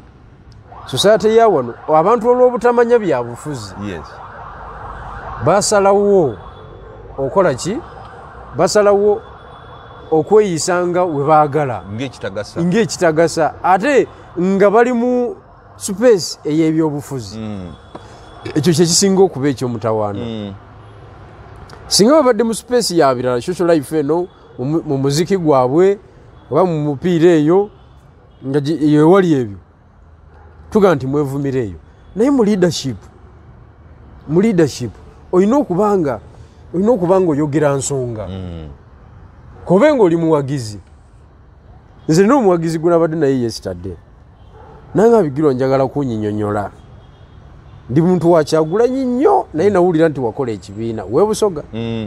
society eyawano abantu olwobutamanya byabufuzi basalawo okola ki basalawo okweyisanga webagala ngaekitagasa ate nga bali mu supaci eyebyobufuzi mm. ekyo kyekisinga okuba ekyomutawaana mm. singa babadde mu supaci yabirala socialife eno mu muziki gwabwe oba mu mupiira eyo nga ewali ebyo tugaa nti mwevumira eyo naye mu leadership mu leadership olina okubanga olina okubanga oyogera nsonga hmm. kobe nga oli muwagizi nze nina omuwagizi gunabadde naye yesitadde nanga abigirwa njagala kunyinyonyola ndi muntu wakyagulanyi nnyo naye nawulira nti wakola ekibiina webusoga hmm.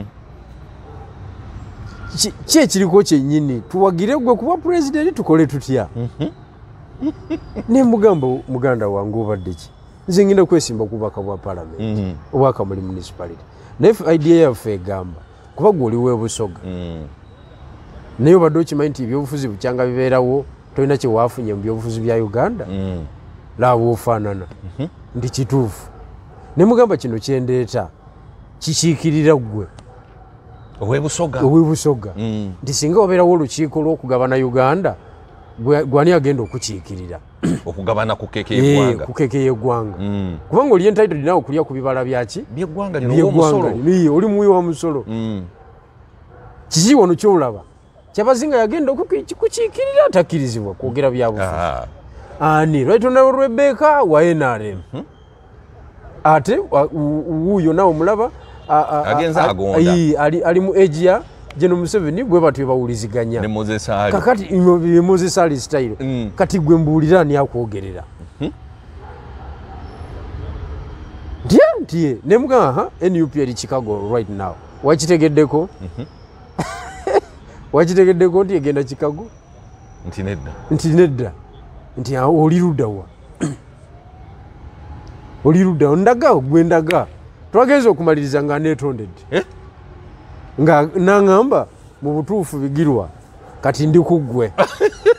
ki ekiriko kyennyini tuwagire gwe kuba pulezidenti tukole tutya mhm. nemugamba muganda wange obadde ki nze ngenda kwesimba kubaka bwa palamenti mhm. obwaka muli munisipality naye idea yaffe egamba kuba gweoliwebusoga mhm. naye obadde okimanyi nti ebyobufuzi bukyanga bibeerawo tolina kyewafunye mubyobufuzi bya uganda laaba ofaanana nti kituufu nemugamba kino kyendeeta kikiikirira ggwe owebusoga mm. nti singa wabeerawo olukiiko lwokugabana uganda gwani agenda okukiikirira okugabana kukeke eh, yeggwanga mm. kubanga oli entitled nawe okulya ku bibala byaki oli muwi wa musolo mm. kiki wano kyolaba kyabazinga yagenda okukikiikirira atakkirizibwa kwogera byabufuzi ani lwaitonawe rebeka wa nrm hmm? ate wuuyo nawe omulaba agenza agonda ee ali ali mu ejia jeno museveni bwe batu bawuliziganya ne Moses ali kakati ne Moses ali style mm. kati gwe mbulira ni akogerera mm -hmm. ndiye ne muga ha NUP ali Chicago right now wachitegeddeko mhm mm wachitegeddeko ndiye genda Chicago nti nedda nti nedda nti oliruda wa oliruda ndaga ogwendaga twagenze okumaliriza nga netondedde eh? nga naŋamba mu butuufu bigirwa kati ndi kuggwe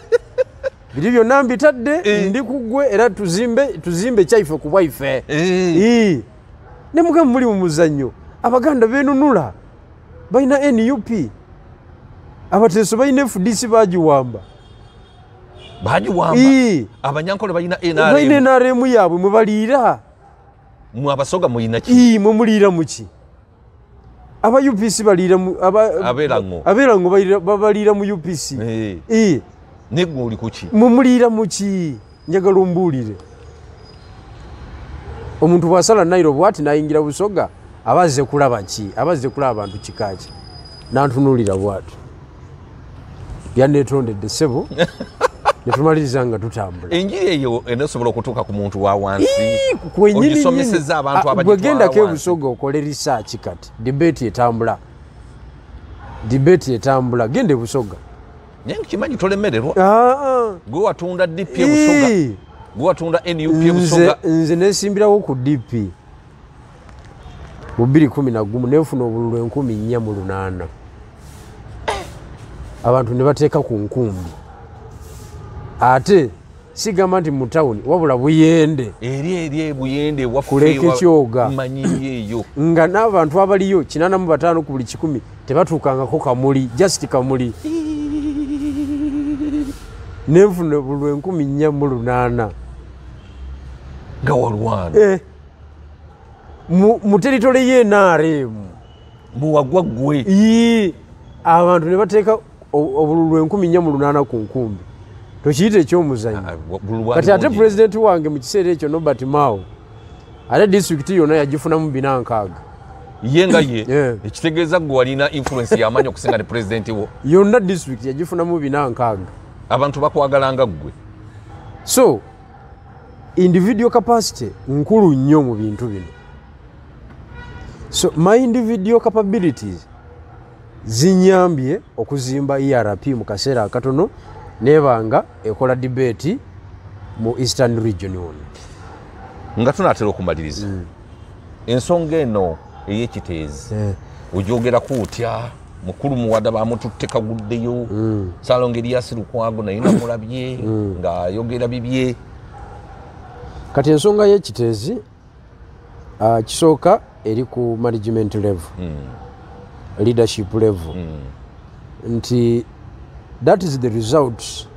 biri byonna mbitadde eh. ndi kuggwe era tuzimbe kyaife ku bwaife eh. ne mugamba muli mu muzannyo abaganda benunula balina nup abateeso balina fdc bagiwamba bagiwamba abanyankole balina nrm yaabwe mwe baliira mwabasoga muinaki mumulira muki aba UPC balira mu aba aberango aberango balira mu UPC eh neguli kuki mumulira muki njaga lumbulire omuntu wasala nairo bwati naingira busoga abaze kulaba nki abaze kulaba abantu kikaki nantunulira bwatu yanetonde desebo netumaliriza nga tutambula enjiri eyo enosobola okutuuka ku muntu wawansiwegendako ah, ebusoga okole risaaki kati dibeeti etambula dibeeti etambula genda ebusoga nayekimanyi tolemererwa ah, ah. gwe watunda dp gwe watunda nze nesimbirawo ku dp mu 21 nefuna obululu 148 abantu nebateeka ku nkumbi ate sigamba nti mutawuni wabula buyende kulekekyoga nga n'abantu abaliyo 85 ku buli 1 tebatuukangako kamuli just kamuli nenfuna bulwe 48 nga walwana eh, muteritole yenrm muwagwagwe abantu ne bateeka obululu 48 ku nkumbi tokiyita ekyomuzanyo ah, kati ate pulezidenti wange mu kiseera ekyo nobert mao ate disitulikiti yonna yagifunamu binankaaga ye nga ye ekitegeeza gwe walina influence yamanyi okusinga ne pulezidenti wo yonna disitulikiti yagifunamu binankaaga abantu bakwagalanga ggwe so individual capacity nkulu nnyo mu bintu bino so my individual capabilities zinyambye okuzimba erp mu kaseera akatono nebanga ekola debate mu eastern region ono nga tunatera okumaliriza mm. ensonga eno eyekiteezi eh. ojogeraku otya mukulu muwada bamututte kaguddeyo mm. salonga eriyasirukwago naye namulabye mm. ngaayogera bibye kati ensonga yekiteezi ah, kisooka eri ku management level leadership level nti that is the results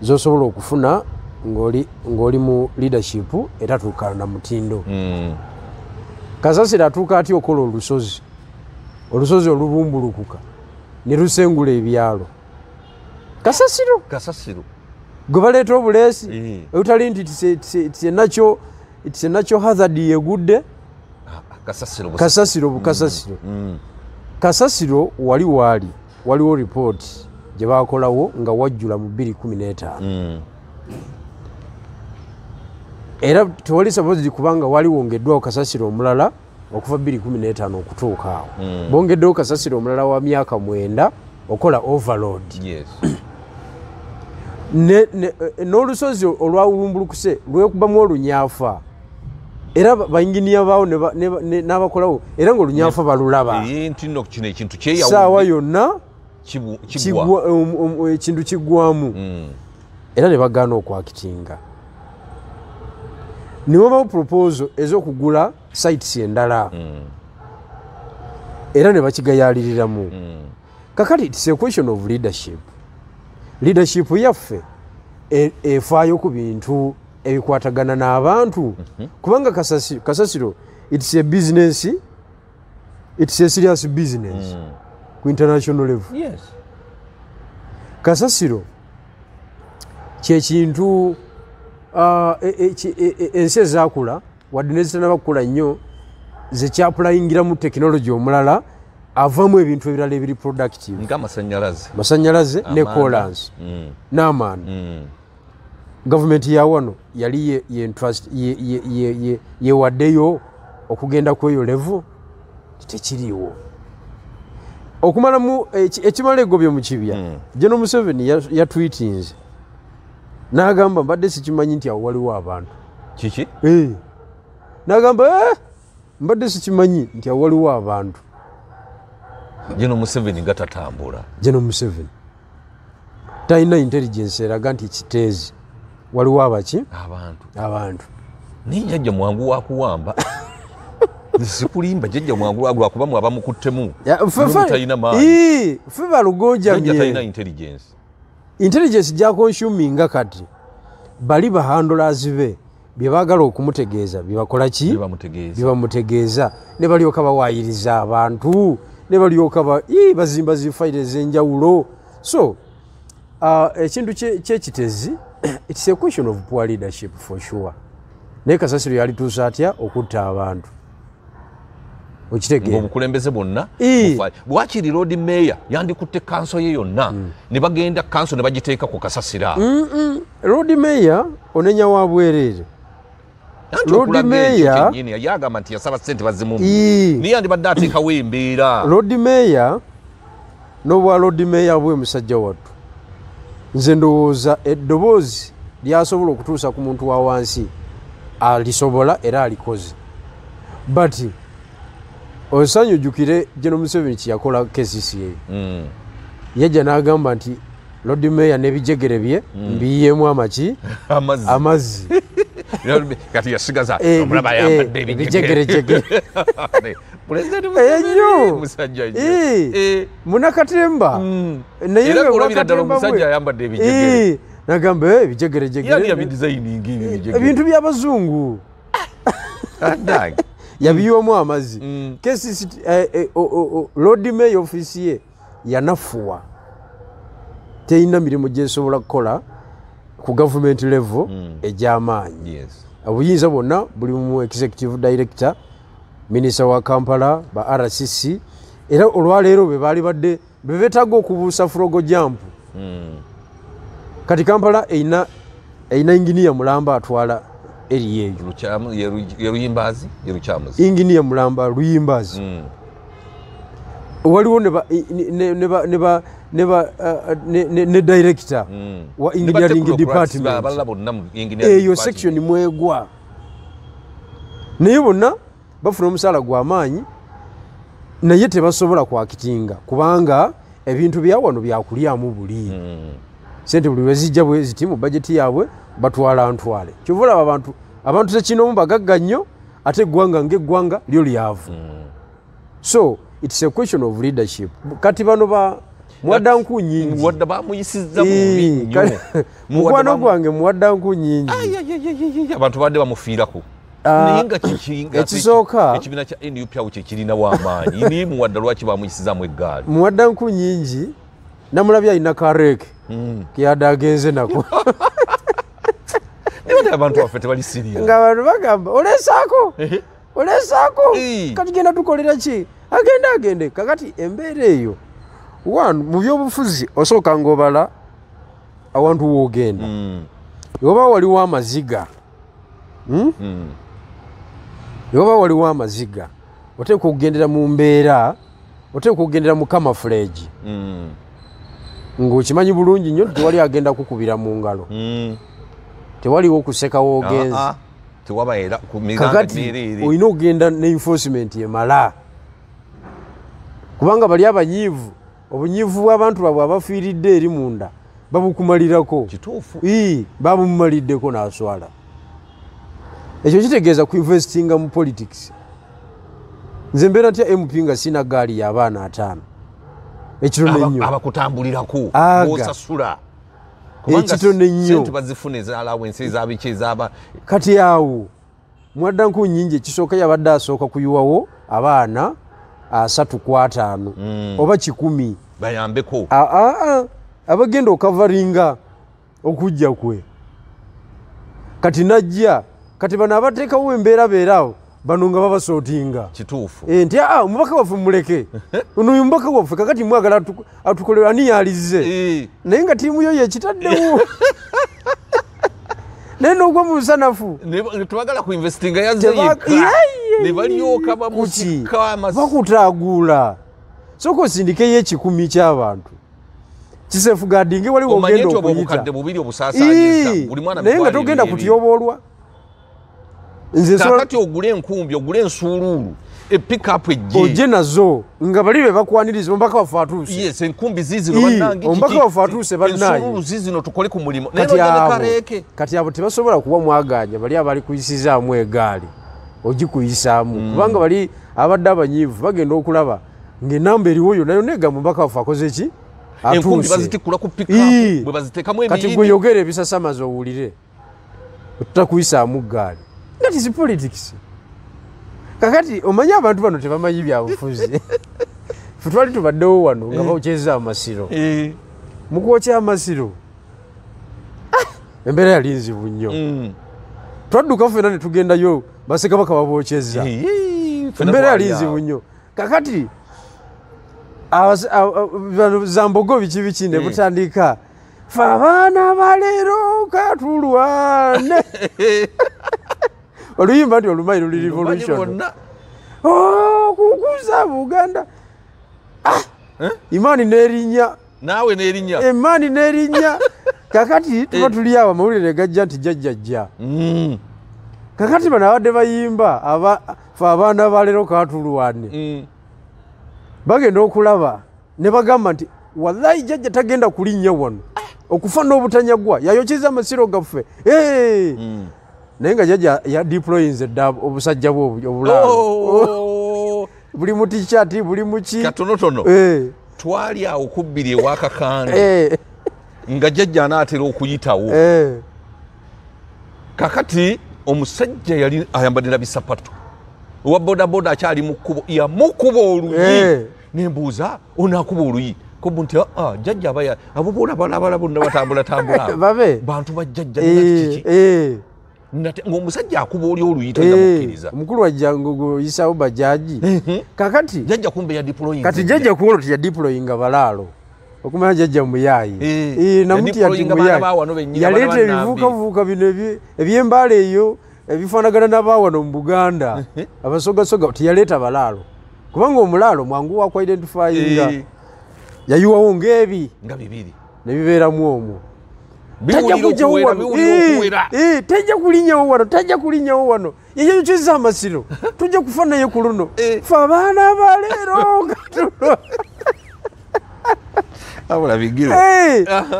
zosobola okufuna ng'oli mu leadership etatuukana na mutindo hmm. kasasira atuuka atya okola olusozi olusozi olubumbulukuka ne lusengula ebyalo kasasiro kasasiro gwe baleeta obuleesi eutali hmm. nti tisenakyo hazard yegudde ah, ah, kasasiro bukasasiro hmm. kasasiro wali waali waliwo ripooti gyebakolawo nga wajjula mu 215 mm. era tewali sapozi kubanga wali wongeddwawo kasasiro omulala okuva 215 okutuuka awo mm. bongeddewo kasasiro omulala wa myaka mwenda okola overload eh, n'olusozi olwawulumbulukuse lwekubamu olunyafa era bayinginiya baawo n'abakolawo era ngaolunyafa balulabasaawa yonna Um, um, um, ekintu kigwamu hmm. era nebagaana okwakitinga newabawo proposal ezokugula sites endala hmm. era nebakigayaliriramu hmm. kakati its aquestion of leadership leadership yaffe e, efaayo ku bintu ebikwatagana n'abantu mhm. kubanga kasasiro its abusiness its aserious business ku international level yes. kasasiro kyekintu uh, e, e, e, ensi ezakula wadde nezitanaba kukula nnyo zekyapulayingiramu tekinologi omulala avamu ebintu ebirala ebiri productive masanyalaze ne colance mm. n'amaani mm. gavumenti yawano yali yewaddeyo okugenda kweyo levu tekiriiwo okumalamu ekimala egobye mu kibya jeno hmm. museveni yatwitinze nagamba mbadde sikimanyi nti awo waliwo abantu kiki eh, nagamba eh, mbadde sikimanyi nti awo waliwo abantu jeno museveni nga tatambula jeno museveni talina intelligence eraga nti kiteezi waliwo abaki abantu abantu naye jajja mwangu wakuwamba sikulimba jjajja mwangulwa lwakubamu abamukuttemu ffe balugojaintelligence gyaconsuminga kati bali bahandulazi be byebagala okumutegeeza byebakola ki byebamutegeeza ne balyoka bawayiriza abantu ne balyoka bazimba zifaire ezenjawulo so uh, ekintu kyekitezi its a question of poor leadership for sure naye kasasiro yalituusa atya okutta abantu okitegeomukulembeze bonna lwakiri road mayor yandikutte kanso ye yonna hmm. nebagenda kanso nebagiteeka ku kasasira road mayor onenya wa bwerere yagamba nti yasaba sente bazimuniye andibadde ateekawo embeera road mayor nobwa road mayor bwe musajja wattu nze ndowooza eddoboozi lyasobola okutuusa ku muntu wa wansi alisobola era alikoze but osanyujukire jeno museveni kyeyakola kcca mm. yajja nagamba nti lod mayor nebijegere bye mm. mbiyemu amaki amazzi yasigazaebijegerejegeeyo eh, eh, eh, munakatemba mm. nagamba ebijegerejegeebintu byabazungu ah, yabiyiwamu amazzi mm. Mm. Eh, eh, lord may ofiisi ye yanafuwa teyina mirimu gyesobola kukola ku gavument level mm. egyamaanyi obuyinza bwonna buli mu executive director minisita wa kampala ba rcc era olwaleero bebaali badde bebetaga okubuusa frogo jampu kati kampala eina enginiya mulamba atwala eriye yulukyamu yeruyimbazi yulukyamuzi inginiye mulamba ruyimbazi hmm. waliwo neba neba neba neba ne director hmm. wa engineering department eyo section mwegwa nibona bafuna omusaala gw'amaanyi naye tebasobola kwakitinga kubanga ebintu byawano byakulyamu buli hmm. sente buli wezijja bwezitimu bajeti yabwe batwala ntwale kyova olaba abantu abantu tekina omu bagagga nnyo ate eggwanga ng'eggwanga lyo lyavu hmm. so its a question of leadership kati bano ba muwaddanku nyingimukwano gwange muwaddanku nyingiabantu badde bamufiirako ah, ekisooka muwaddanku nyingi namulabye alina kareeke hmm. keyadde agenze nako ebatea abantu baffe tebalisirira nga abantu bagamba olesaako olesaako kati genda tukolera ki agende agende kakati embeera eyo one mu byobufuzi osooka ngaobala awantu woogenda hmm. oba waliwo amaziga hmm? hmm. oba waliwo amaziga oteeka okugendera mu mbeera oteeka okugendera mu kamafuleji ngaokimanyi bulungi nnyo nti tewali agenda kukubira mu ngalo tewaliwo okuseka wogenzi ah, ah. kakati olina okugenda neenforcement emala kubanga bali abanyiivu obunyiivu bwabantu babwe abafiiridde eri munda babukumalirako babumumaliddeko naswala ekyo kitegeeza kuinvestinga mu politics nze mbeera ntya mp nga sina gaali yaabaana ataano ekiro nenyo abakutambulirako osasula aga, ekitono ennyo bazifuna ezalawensi ezabiki ezaba kati awo mwaddanku nyingi ekisooka yabadde asooka kuyiwawo abaana asatu kwataano hmm. oba kikumi bayambeko aa abagenda okavaringa okujja kwe kati najja kati bano abateekawo embeera beeraawo bano nga babasootinga kituufu eh, nti ah, omubaka waffe muleke ono yo mubaka waffe kakati mwagala atukolera aniyalize eh. naye nga tiimu yoyo ekitaddewo naye nogwa mu nsanafu kuki bakutaagula soka osindikeyo ekikumi ky'abantu kisefugadinge waliwo ogenda okuyita naye nga togenda kutyobaolwa nzekati ogule enkumbi ogule ensuuluulu epikapu ejje oje nazo nga bali be bakwaniriza ombaka wafe atuuse yes, enkumbi zizino banangi ombaka wafe atuuse balinaye ensuuluulu zizino tukole ku mulimo kati abo kati abo tebasobola kuba mwaganya bali abali kuyisizaamu egaali ogikuyisaamu mm. kubanga bali abadde abanyiivu bagenda okulaba ngaenamba eriwo yo nayo negamba ombaka wafe akoze ki atuuseati gweyogera ebisasamaze owulire tutakuyisaamu gaali that is politics kakati omanyi abantu bano tebamanyi byabufuzi fetwali tubaddewo wano nga eh. bakyeza amasiro eh. mukwokya amasiro embeera yali nzibu nnyo mm. twadduka fena netugendayo basekabaka babokyeza eh, embeera yali nzibu nnyo kakati zambogo biki biki ne butandika fe abaana baleero katulwane oluyimba nti olumanyi luli revolution oh, kukuza buganda ah, imaani nerinya nawe nerinya emaani nerinya kakati eh. tuba tuliawo amawulire negajja nti jajjajja mm. kakati bano abadde bayimba fe abaana balero katulwane mm. bagenda okulaba ne bagamba nti wallahi jajja tagenda kulinnya wano okufa n'obutanyagwa yayokeza amasiro gaffe mm. naye nga jjajja yadiployinze dda obusajja bwe obulaa oh! buli mu tishati buli muki katonotono eh. twali awo kubbiri ewakakanda eh. nga jjajja anaatera okuyitawo eh. kakati omusajja yali ayambadira bisapatu owa bodaboda akyali mu kkubo yamukuba oluyi nembuuza onaakuba oluyi kobu nti aa ah, ah, jjajja abo boona balabalabonna batambulatambulaabo bantu bajjajja nakiki ngaomusajja akuba oli oluyitoamukulu eh, wajja ngoyisawo bajaji mhm. kakati jajja kumbeya diploying kati jajja kuwola ti yadiployinga balaalo okumanya jajja muyaayi eh, eh, namutiyaleeta ebivuukavuuka bino ebyembaala eyo ebifaanagana nabawano mu buganda mhm. abasogasoga tiyaleeta balaalo kubanga omulaalo mwangu wakuidentifyinga yayiwawo ngaebi nga bibiri nebibeeramu omwo bijja kujja wano eh, eh, tejja kulinyawo wano tejja kulinyawo wano yeye yukiza amasiro tujja kufa naye ku luno eh. fe abaana abaleero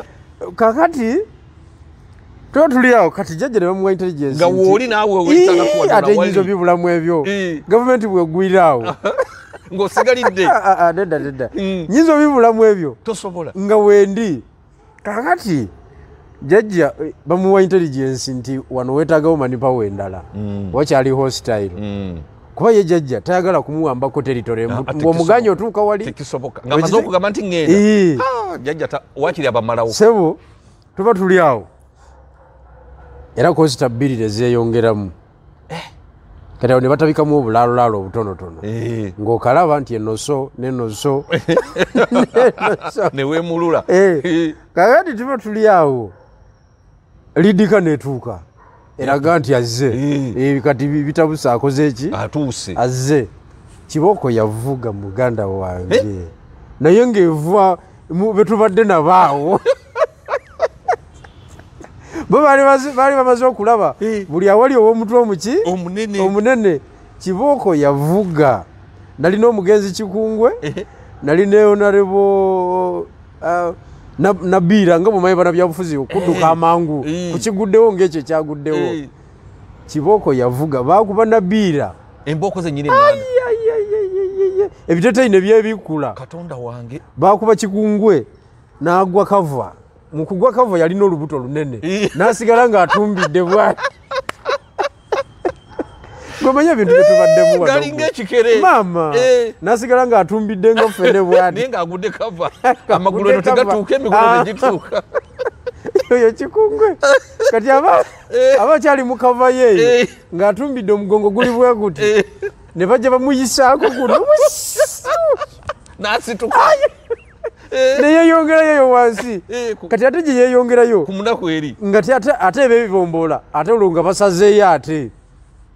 kakati tuba tuli awo kati jjajja ne bamuwa intelligenceate nyinza byobulamu ebyo gavumenti bwegwirawo ngaosigalidde ah, ah, ah, nedda nedda mm. nyinza obibulamu ebyo nga wendi kakati jajja eh, bamuwa intelligence nti wano wetagawo manipawo endala mm. wakyali hostile mm. kuba ye jajja tayagala kumuwambako teritory ngaomuganya ah, ah, otuuka walisebo ah, tuba tuli awo era kosita bbiri nezeeyongeramu eh. kati awo ne batabikamu obulaalolaalo obutonotono eh. ng'okalaba nti enoso nenoso newemulula kakati tuba tuli awo lidika netuuka eraga nti azze hmm. eh, kati bitabuse akozeeki atuuse azze kibooko yavuga muganda wange eh? naye ngaeva betubadde nabaawo bo bali bamaze okulaba eh. buli awali ow'omutwe omuki omunene kibooko yavuga nalina omugenzi kikungwe nalina onarebo nabira nga mumanyi bana byabufuzi okudduka amangu kukiguddewo ngaekyo kyaguddewo kibooko yavuga bakuba nabira emboko zenyini ebiteteyi nebyebikula katonda wange bakuba kikungwe nagwa kava mukugwa kava yalina olubuto lunene nasigala ngaatumbidde bwati gomanya ebintu byetubaddemu eh, maama eh. nasigala ngaatumbidde ngaofeneboyo ah. kikungwe kati aba eh. kyali mukavayoeyo ngaatumbidde omugongo guli bwe guti ne bajja bamuyisaako guno neyeyongerayoyo wansi kati ate gye yeyongerayo nga ate ebebibombola ate olwo nga basazeeyo ate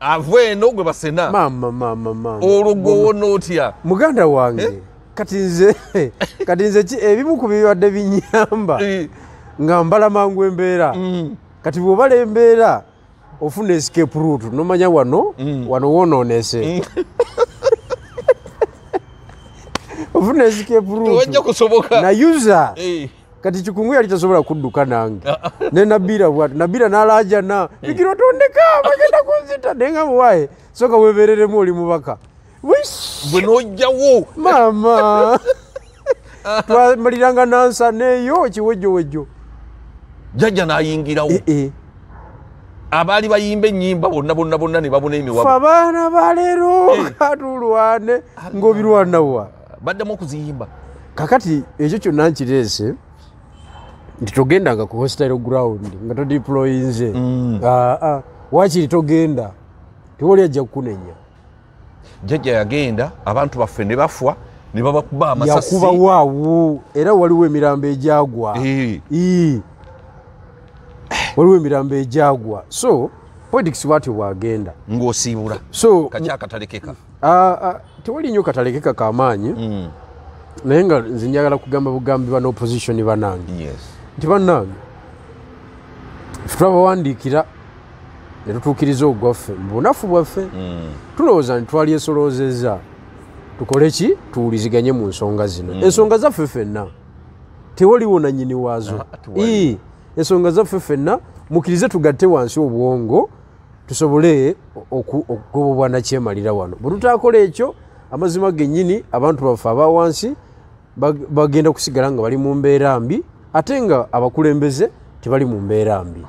Avwe eno gwe basena. Mama mama mama. Olugowo notya. Muganda wange eh? kati nze kati nze ki ebimu ku bibadde binyamba eh. nga mbala mangu embeera. Mm. Kati bw'obala embeera ofuna escape route nomanya wano mm. wano wonoonese. Mm. ofuna escape route. Tuwajja kusoboka. Nayuza. Eh. kati kikungu yali tasobola kudduka nange ah. ne nabira bwatu nabira nalajana eh. bigiro tondeka bagenda kunzita naye nga muwaye soka webereremu oli mubaka bwe nojjawo maama ah. twamaliranga nansa neeyo ekiwejjowejjo jajja nayingirawo eh, eh. abaali bayimba enyimba bonna bonna bonna ne babona emiwafe abaana balero katulwane ngaobirwanawa baddamu okuziyimba kakati ekyo kyonna nkireese nti togendanga ku hostile ground nga todiployinze mm. ah, ah. wakiri togenda tiwali ajja kukunenya jjajja yagenda abantu baffe ne bafwa ne babakuba amasasi yakubawaawo era waliwo emirambo egyagwa waliwo emirambo egyagwa so politics bwatyo bwagenda ngaosiibula so kakyakatalekeka ah, tewali nnyo katalekeka kamaanyi mm. naye nga nze njagala kugamba bugambi bana opposition banange nti bannange fe twabawandiikira ne tutuukiriza ogwaffe mu bunafu bwaffe hmm. tulowooza nti twalyesoloozeza tukole ki tuwuliziganye mu nsonga zino hmm. ensonga zaffe fenna tewaliwo nanyini waazo ensonga zaffe fenna mukirize tugatte wansi obwongo tusobole okuba obwanakyemalira wano bwe tutaakola ekyo amazima gennyini abantu baffe aba wansi bagenda kusigala nga bali mu mbeera mbi ate nga abakulembeze tebali mu mbeera mbi